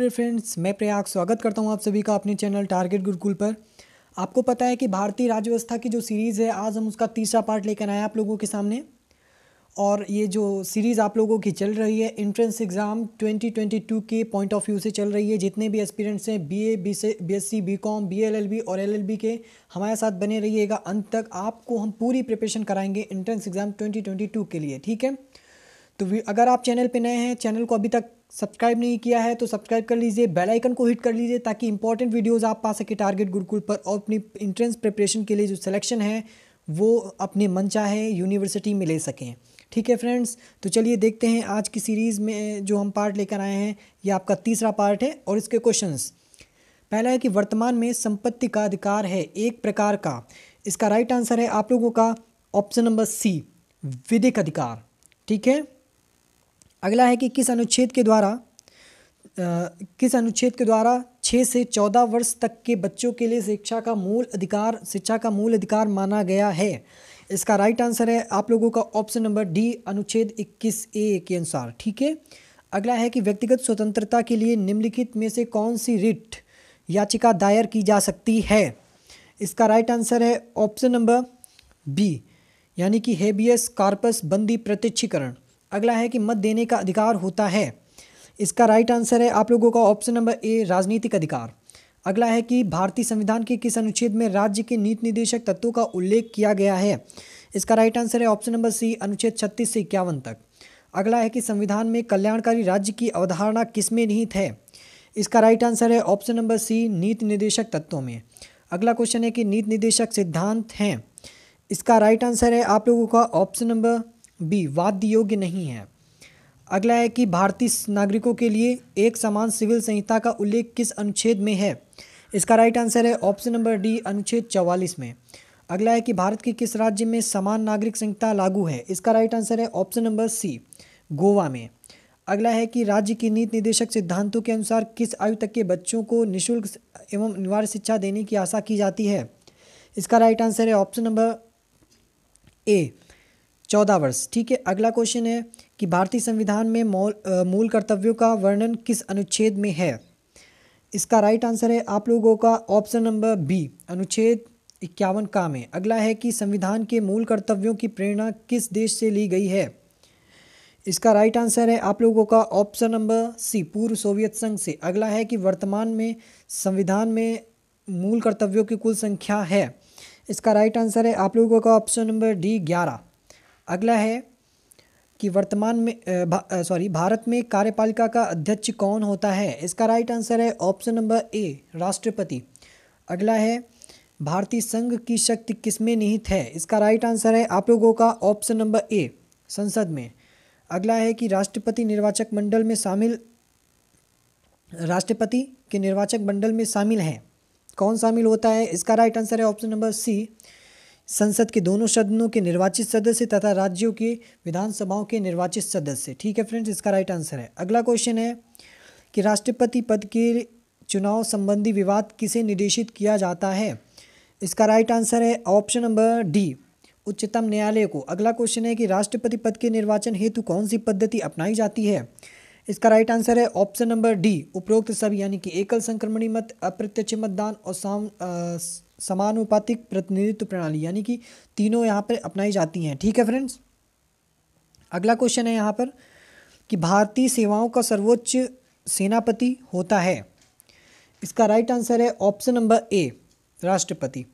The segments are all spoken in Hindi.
डियर फ्रेंड्स मैं प्रयाग स्वागत करता हूं आप सभी का अपने चैनल टारगेट गुरुकुल पर आपको पता है कि भारतीय राज्य व्यवस्था की जो सीरीज़ है आज हम उसका तीसरा पार्ट लेकर आए आप लोगों के सामने और ये जो सीरीज़ आप लोगों की चल रही है इंट्रेंस एग्ज़ाम 2022 के पॉइंट ऑफ व्यू से चल रही है जितने भी एस्पिरेंट्स हैं बी ए बी से B S C B com B L L B और एल एल बी के हमारे साथ बने रहिएगा अंत तक आपको हम पूरी प्रिपरेशन कराएंगे इंट्रेंस एग्ज़ाम 2022 के लिए ठीक है तो अगर आप चैनल पर नए हैं चैनल को अभी तक सब्सक्राइब नहीं किया है तो सब्सक्राइब कर लीजिए बेल आइकन को हिट कर लीजिए ताकि इंपॉर्टेंट वीडियोस आप पा सके टारगेट गुरुकुल पर और अपनी इंट्रेंस प्रिपरेशन के लिए जो सिलेक्शन है वो अपने मन चाहे यूनिवर्सिटी में ले सकें ठीक है फ्रेंड्स तो चलिए देखते हैं आज की सीरीज़ में जो हम पार्ट लेकर आए हैं ये आपका तीसरा पार्ट है और इसके क्वेश्चन पहला है कि वर्तमान में संपत्ति का अधिकार है एक प्रकार का इसका राइट आंसर है आप लोगों का ऑप्शन नंबर सी विधिक अधिकार ठीक है अगला है कि किस अनुच्छेद के द्वारा किस अनुच्छेद के द्वारा छः से चौदह वर्ष तक के बच्चों के लिए शिक्षा का मूल अधिकार शिक्षा का मूल अधिकार माना गया है इसका राइट आंसर है आप लोगों का ऑप्शन नंबर डी अनुच्छेद इक्कीस ए के अनुसार ठीक है अगला है कि व्यक्तिगत स्वतंत्रता के लिए निम्नलिखित में से कौन सी रिट याचिका दायर की जा सकती है इसका राइट आंसर है ऑप्शन नंबर बी यानी कि हेबियस कार्पस बंदी प्रत्यक्षीकरण अगला है कि मत देने का अधिकार होता है इसका राइट आंसर है आप लोगों का ऑप्शन नंबर ए राजनीतिक अधिकार अगला है कि भारतीय संविधान के किस अनुच्छेद में राज्य के नीति निदेशक तत्वों का उल्लेख किया गया है इसका राइट आंसर है ऑप्शन नंबर सी अनुच्छेद छत्तीस से इक्यावन तक अगला है कि संविधान में कल्याणकारी राज्य की अवधारणा किसमें निहित है इसका राइट आंसर है ऑप्शन नंबर सी नीति निदेशक तत्वों में अगला क्वेश्चन है कि नीति निदेशक सिद्धांत हैं इसका राइट आंसर है आप लोगों का ऑप्शन नंबर बी वाद्य योग्य नहीं है अगला है कि भारतीय नागरिकों के लिए एक समान सिविल संहिता का उल्लेख किस अनुच्छेद में है इसका राइट आंसर है ऑप्शन नंबर डी अनुच्छेद चवालीस में अगला है कि भारत के किस राज्य में समान नागरिक संहिता लागू है इसका राइट आंसर है ऑप्शन नंबर सी गोवा में अगला है कि राज्य की नीति निदेशक सिद्धांतों के अनुसार किस आयु तक के बच्चों को निशुल्क एवं अनिवार्य शिक्षा देने की आशा की जाती है इसका राइट आंसर है ऑप्शन नंबर ए चौदह वर्ष ठीक है अगला क्वेश्चन है कि भारतीय संविधान में मौल मूल कर्तव्यों का वर्णन किस अनुच्छेद में है इसका राइट आंसर है आप लोगों का ऑप्शन नंबर बी अनुच्छेद इक्यावन का में अगला है कि संविधान के मूल कर्तव्यों की प्रेरणा किस देश से ली गई है इसका राइट आंसर है आप लोगों का ऑप्शन नंबर सी पूर्व सोवियत संघ से अगला है कि वर्तमान में संविधान में मूल कर्तव्यों की कुल संख्या है इसका राइट आंसर है आप लोगों का ऑप्शन नंबर डी ग्यारह अगला है कि वर्तमान में भा, सॉरी भारत में कार्यपालिका का अध्यक्ष कौन होता है इसका राइट आंसर है ऑप्शन नंबर ए राष्ट्रपति अगला है भारतीय संघ की शक्ति किसमें निहित है इसका राइट आंसर है आप लोगों का ऑप्शन नंबर ए संसद में अगला है कि राष्ट्रपति निर्वाचक मंडल में शामिल राष्ट्रपति के निर्वाचक मंडल में शामिल हैं कौन शामिल होता है इसका राइट आंसर है ऑप्शन नंबर सी संसद के दोनों सदनों के निर्वाचित सदस्य तथा राज्यों के विधानसभाओं के निर्वाचित सदस्य ठीक है फ्रेंड्स इसका राइट आंसर है अगला क्वेश्चन है कि राष्ट्रपति पद के चुनाव संबंधी विवाद किसे निर्देशित किया जाता है इसका राइट आंसर है ऑप्शन नंबर डी उच्चतम न्यायालय को अगला क्वेश्चन है कि राष्ट्रपति पद के निर्वाचन हेतु कौन सी पद्धति अपनाई जाती है इसका राइट आंसर है ऑप्शन नंबर डी उपरोक्त सब यानी कि एकल संक्रमणी मत अप्रत्यक्ष मतदान और साम समानुपातिक प्रतिनिधित्व प्रणाली यानी कि तीनों यहाँ पर अपनाई जाती हैं ठीक है फ्रेंड्स अगला क्वेश्चन है यहाँ पर कि भारतीय सेवाओं का सर्वोच्च सेनापति होता है इसका राइट आंसर है ऑप्शन नंबर ए राष्ट्रपति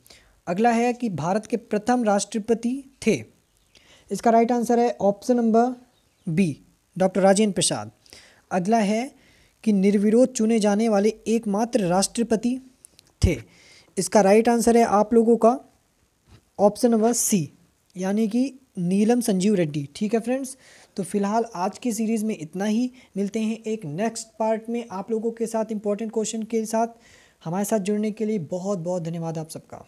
अगला है कि भारत के प्रथम राष्ट्रपति थे इसका राइट आंसर है option number B doctor Rajendra Prasad अगला है कि निर्विरोध चुने जाने वाले एकमात्र राष्ट्रपति थे इसका राइट आंसर है आप लोगों का ऑप्शन नंबर सी यानी कि नीलम संजीव रेड्डी ठीक है फ्रेंड्स तो फिलहाल आज की सीरीज़ में इतना ही मिलते हैं एक नेक्स्ट पार्ट में आप लोगों के साथ इम्पोर्टेंट क्वेश्चन के साथ हमारे साथ जुड़ने के लिए बहुत बहुत धन्यवाद आप सबका